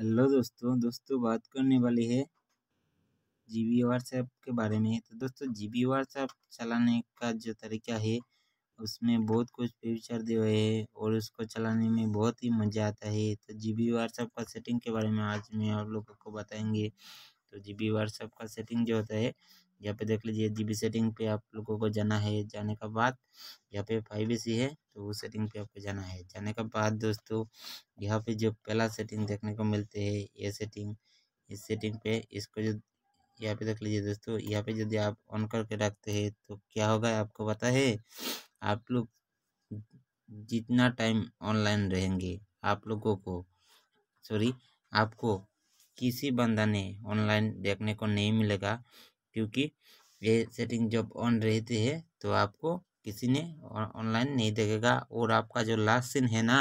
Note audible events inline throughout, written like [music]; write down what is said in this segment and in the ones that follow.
hello दोस्तों दोस्तों बात करने वाली है जी बी व्हाट्सएप के बारे में तो दोस्तों जी बी व्हाट्सएप चलाने का जो तरीका है उसमें बहुत कुछ फ्यूचर दिए हुए हैं और उसको चलाने में बहुत ही मज़ा आता है तो जी बी व्हाट्सएप का सेटिंग के बारे में आज मैं आप लोगों को बताएंगे तो जी बी व्हाट्सएप का सेटिंग जो होता है यहाँ पे देख लीजिए जी सेटिंग पे आप लोगों को जाना है जाने का बाद यहाँ पे फाइव सी है तो वो सेटिंग पे आपको जाना है जाने का बाद दोस्तों यहाँ पे जो पहला सेटिंग देखने को मिलते हैं ये सेटिंग इस सेटिंग पे इसको जो यहाँ पे देख लीजिए दोस्तों यहाँ पे यदि आप ऑन करके रखते हैं तो क्या होगा आपको पता है आप लोग जितना टाइम ऑनलाइन रहेंगे आप लोगों को सॉरी आपको किसी बंदा ने ऑनलाइन देखने को नहीं मिलेगा क्योंकि ये सेटिंग जब ऑन रहती है तो आपको किसी ने ऑनलाइन नहीं देखेगा और आपका जो लास्ट सीन है ना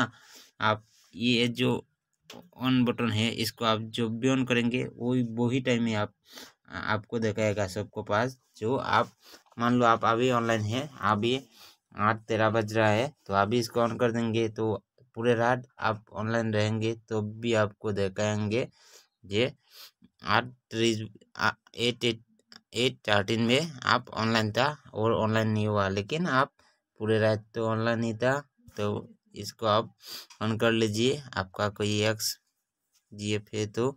आप ये जो ऑन बटन है इसको आप जब भी ऑन करेंगे वो वही टाइम में आप आपको देखाएगा सबको पास जो आप मान लो आप अभी ऑनलाइन है अभी आठ तेरह बज रहा है तो अभी इसको ऑन कर देंगे तो पूरे रात आप ऑनलाइन रहेंगे तो भी आपको दिखाएंगे ये आठ एट एट एट थर्टीन में आप ऑनलाइन था और ऑनलाइन नहीं हुआ लेकिन आप पूरे रात तो ऑनलाइन ही था तो इसको आप ऑन कर लीजिए आपका कोई एक्स जी एफ है तो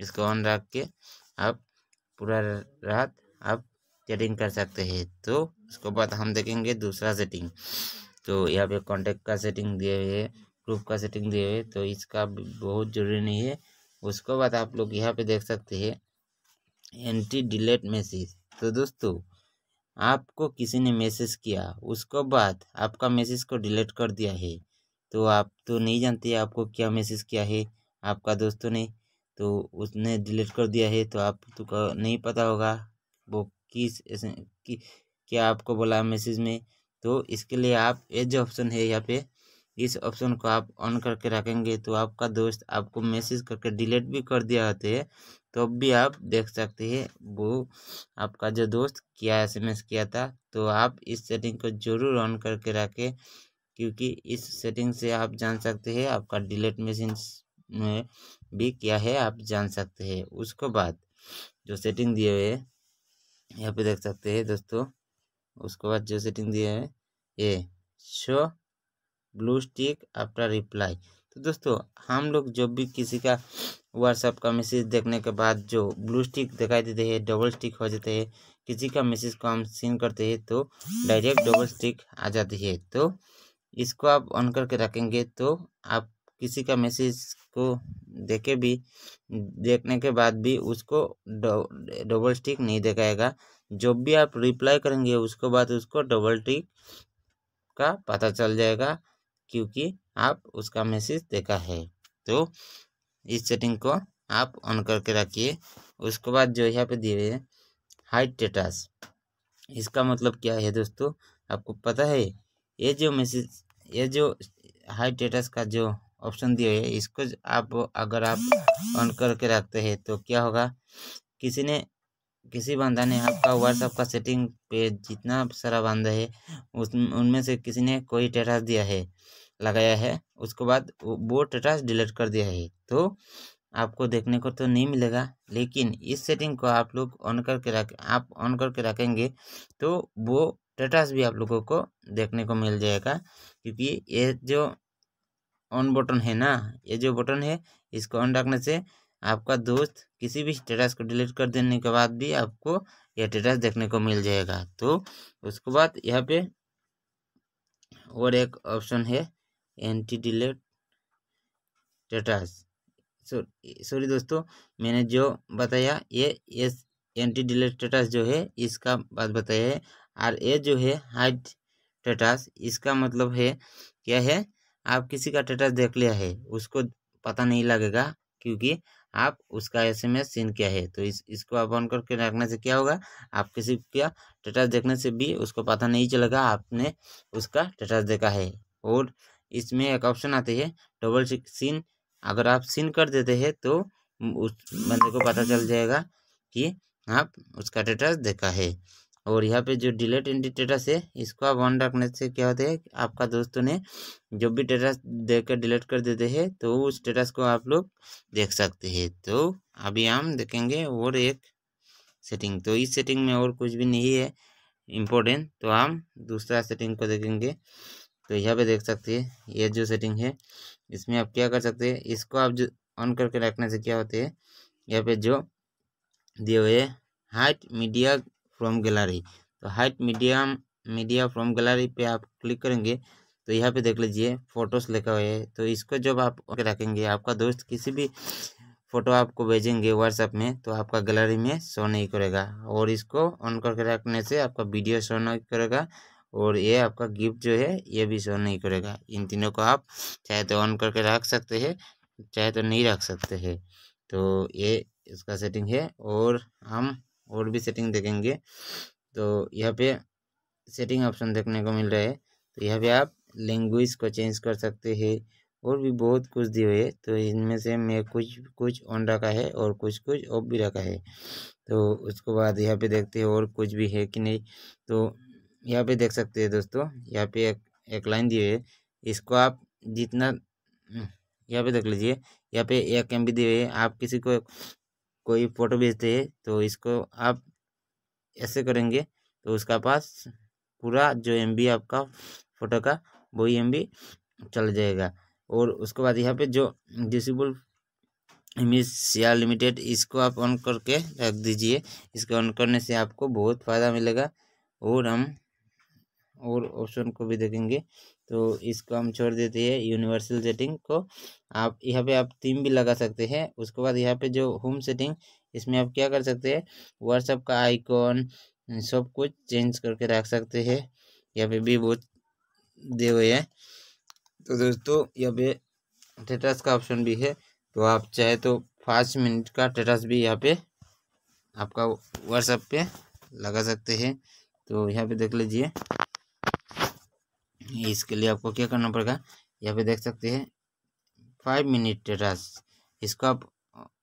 इसको ऑन रख के आप पूरा रात आप चैटिंग कर सकते हैं तो उसके बाद हम देखेंगे दूसरा सेटिंग तो यहाँ पे कांटेक्ट का सेटिंग दिए हुए है ग्रुप का सेटिंग दिए हुए तो इसका बहुत ज़रूरी नहीं है उसके बाद आप लोग यहाँ पे देख सकते हैं एंटी डिलेट मैसेज तो दोस्तों आपको किसी ने मैसेज किया उसको बाद आपका मैसेज को डिलीट कर दिया है तो आप तो नहीं जानते आपको क्या मैसेज किया है आपका दोस्तों ने तो उसने डिलीट कर दिया है तो आप तो नहीं पता होगा वो किस कि क्या आपको बोला मैसेज में तो इसके लिए आप ये जो ऑप्शन है यहाँ पे इस ऑप्शन को आप ऑन करके रखेंगे तो आपका दोस्त आपको मैसेज करके डिलीट भी कर दिया होते हैं तो अब भी आप देख सकते हैं वो आपका जो दोस्त किया एसएमएस किया था तो आप इस सेटिंग को ज़रूर ऑन करके रखें क्योंकि इस सेटिंग से आप जान सकते हैं आपका डिलीट मैसेज में भी किया है आप जान सकते हैं उसके बाद जो सेटिंग दिए हुए यहाँ पे देख सकते हैं दोस्तों उसके बाद जो सेटिंग दिए हुए ये show blue stick after reply तो दोस्तों हम लोग जब भी किसी का व्हाट्सएप का मैसेज देखने के बाद जो ब्लू स्टिक दिखाई देते हैं डबल स्टिक हो जाते हैं किसी का मैसेज को हम सीन करते हैं तो डायरेक्ट डबल स्टिक आ जाती है तो इसको आप ऑन करके रखेंगे तो आप किसी का मैसेज को देखे भी देखने के बाद भी उसको डबल स्टिक नहीं दिखाएगा जब भी आप रिप्लाई करेंगे उसको बाद उसको डबल स्टिक का पता चल जाएगा क्योंकि आप उसका मैसेज देखा है तो इस सेटिंग को आप ऑन करके रखिए उसके बाद जो यहाँ पे दिए है हाई स्टेटस इसका मतलब क्या है दोस्तों आपको पता है ये जो मैसेज ये जो हाई टेटास का जो ऑप्शन दिए है इसको आप अगर आप ऑन करके रखते हैं तो क्या होगा किसी ने किसी बंदा ने आपका व्हाट्सअप का सेटिंग पे जितना सारा बंदा है उस उनमें से किसी ने कोई स्टेटस दिया है लगाया है उसके बाद वो टेटास डिलीट कर दिया है तो आपको देखने को तो नहीं मिलेगा लेकिन इस सेटिंग को आप लोग ऑन करके रख आप ऑन करके रखेंगे तो वो टेटास भी आप लोगों को देखने को मिल जाएगा क्योंकि ये जो ऑन बटन है ना ये जो बटन है इसको ऑन रखने से आपका दोस्त किसी भी स्टेटस को डिलीट कर देने के बाद भी आपको यह स्टेटस देखने को मिल जाएगा तो उसके बाद यहाँ पे और एक ऑप्शन है एंटीडिलेट टेटास सॉरी दोस्तों मैंने जो बताया ये एस एंटी जो है इसका बात बताया है और ये जो है हाइट टेटास इसका मतलब है क्या है आप किसी का टेटास देख लिया है उसको पता नहीं लगेगा क्योंकि आप उसका एस एम एस सीन क्या है तो इस इसको आप ऑन करके रखने से क्या होगा आप किसी का टेटास देखने से भी उसको पता नहीं चलेगा आपने उसका टेटास देखा है और इसमें एक ऑप्शन आती है डबल सीन अगर आप सीन कर देते हैं तो उस बंदे को पता चल जाएगा कि आप उसका डेटा देखा है और यहाँ पे जो डिलेट एंटी डेटास है इसको आप ऑन रखने से क्या होता है आपका दोस्तों ने जो भी देख देकर डिलीट कर देते हैं तो उस डेटास को आप लोग देख सकते हैं तो अभी हम देखेंगे और एक सेटिंग तो इस सेटिंग में और कुछ भी नहीं है इम्पोर्टेंट तो हम दूसरा सेटिंग को देखेंगे तो यहाँ पे देख सकते हैं ये जो सेटिंग है इसमें आप क्या कर सकते हैं इसको आप जो ऑन करके रखने से क्या होते हैं यहाँ पे जो दिए हुए हाइट मीडिया फ्रॉम गैलरी तो hide media media from gallery पे आप क्लिक करेंगे तो यहाँ पे देख लीजिए फोटोस लिखा हुआ है तो इसको जब आप रखेंगे आपका दोस्त किसी भी फ़ोटो आपको भेजेंगे व्हाट्सएप में तो आपका गैलरी में शो नहीं करेगा और इसको ऑन करके रखने से आपका वीडियो शो नहीं करेगा और ये आपका गिफ्ट जो है ये भी शो नहीं करेगा इन तीनों को आप चाहे तो ऑन करके रख सकते हैं चाहे तो नहीं रख सकते हैं तो ये इसका सेटिंग है और हम और भी सेटिंग देखेंगे तो यहाँ पे सेटिंग ऑप्शन देखने को मिल रहा है तो यहाँ पे आप लैंग्वेज को चेंज कर सकते हैं और भी बहुत कुछ दिए हुए तो इनमें से मैं कुछ कुछ ऑन रखा है और कुछ कुछ ऑफ भी रखा है तो उसको बाद यहाँ पे देखते हैं और कुछ भी है कि नहीं तो यहाँ पे देख सकते हैं दोस्तों यहाँ पे एक एक लाइन दी हुई है इसको आप जितना हम्म, यहाँ पे देख लीजिए यहाँ पे एक एम बी दी हुई है आप किसी को कोई फ़ोटो भेजते हैं तो इसको आप ऐसे करेंगे तो उसका पास पूरा जो एम बी आपका फ़ोटो का वही एम बी चल जाएगा और उसके बाद यहाँ पे जो डिसबल इमेज सिया लिमिटेड इसको आप ऑन करके रख दीजिए इसको ऑन करने से आपको बहुत फ़ायदा मिलेगा और हम और ऑप्शन को भी देखेंगे तो इसको हम छोड़ देते हैं यूनिवर्सल सेटिंग को आप यहाँ पे आप थीम भी लगा सकते हैं उसके बाद यहाँ पे जो होम सेटिंग इसमें आप क्या कर सकते हैं व्हाट्सअप का आइकॉन सब कुछ चेंज करके रख सकते हैं यहाँ पे भी बहुत दे हुए हैं तो दोस्तों यहाँ पे टेटस का ऑप्शन भी है तो आप चाहे तो पाँच मिनट का टेटस भी यहाँ पे आपका व्हाट्सएप पे लगा सकते हैं तो यहाँ पे देख लीजिए इसके लिए आपको क्या करना पड़ेगा यहाँ पे देख सकते हैं फाइव मिनट टेटास इसको आप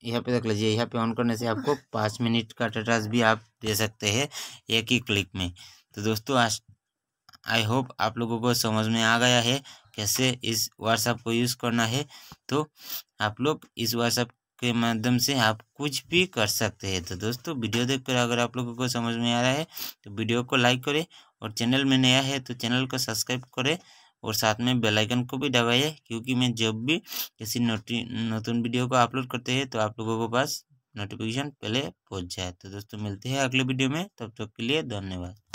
यहाँ पे देख लीजिए यहाँ पे ऑन करने से आपको [laughs] पाँच मिनट का टेटास भी आप दे सकते हैं एक ही क्लिक में तो दोस्तों आज आई होप आप लोगों को समझ में आ गया है कैसे इस व्हाट्सएप को यूज़ करना है तो आप लोग इस व्हाट्सएप के माध्यम से आप कुछ भी कर सकते हैं तो दोस्तों वीडियो देखकर अगर आप लोगों को समझ में आ रहा है तो वीडियो को लाइक करें और चैनल में नया है तो चैनल को सब्सक्राइब करें और साथ में बेल आइकन को भी दबाइए क्योंकि मैं जब भी किसी नतून वीडियो को अपलोड करते हैं तो आप लोगों के पास नोटिफिकेशन पहले पहुंच जाए तो दोस्तों मिलते हैं अगले वीडियो में तब तक तो के लिए धन्यवाद